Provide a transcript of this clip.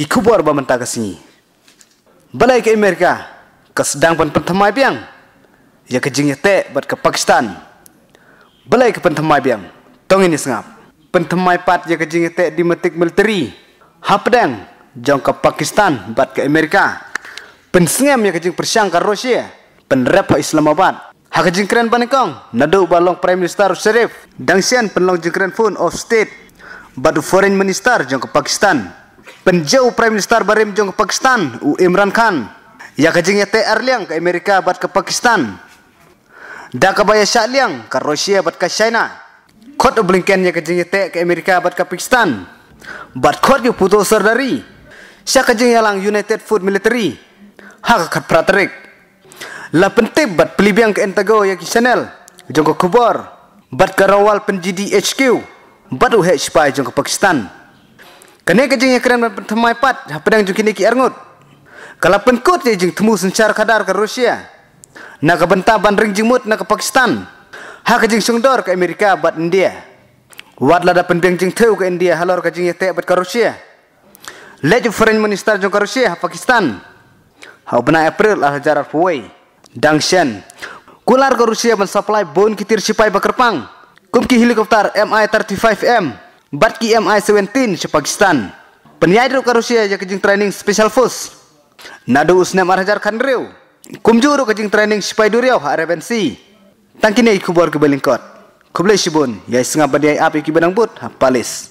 ki kubor ba menta kasni balai ke amerika kasdang pan penthamai biang ya ke jingya te bat ke pakistan balai ke penthamai biang tong ini sengap penthamai pat ya ke jingya te di metik militeri hapdang jong ke pakistan bat ke amerika pensengam ya ke jing persyang ke rusia penrep islamabad Hakajing keren panikong, Nado balong Prime Minister Sharif, dangsian penlong keren phone of state, badu foreign minister jong ke Pakistan, penjau Prime Minister barim jong Pakistan u Imran Khan ya kajingnya TR liang ke Amerika bat ke Pakistan dan kabaya syak liang ke Rusia bat ke China kot Blinken ya kajingnya te ke Amerika bat ke Pakistan bat kot yu ya putu serdari syak kajingnya lang United Food Military hak kat praterik. la pentib bat pelibiang ke entago ya ki channel jong ke kubor bat ke rawal penjidi HQ bat u hech pai jong ke Pakistan Kene kejeng yang temai pat pedang yang kini ki arngut. Kala penkut ye jeng temu sencar kadar ke Rusia. Naga ke benta bandring jengmut na ke Pakistan. hak kejeng sungdor ke Amerika bat India. Wat lada pendeng jeng teu ke India halor kejeng ye te bat ke Rusia. Let jung French minister ke Rusia Pakistan. Hau benar April al ah jarak puwei. Dangshan. Kular ke Rusia mensupply bon kitir sipai bakerpang. Kumki helikopter MI-35M Barki MI-17 di Pakistan. Penyai di Rusia yang kejing training special force. Nado usnya marajar kandriu. Kumju uru kejing training sipai duriau RFNC. Tangkini ikubor kot. Kubelis shibun, yai sengah badiai api kibenang but, hapalis.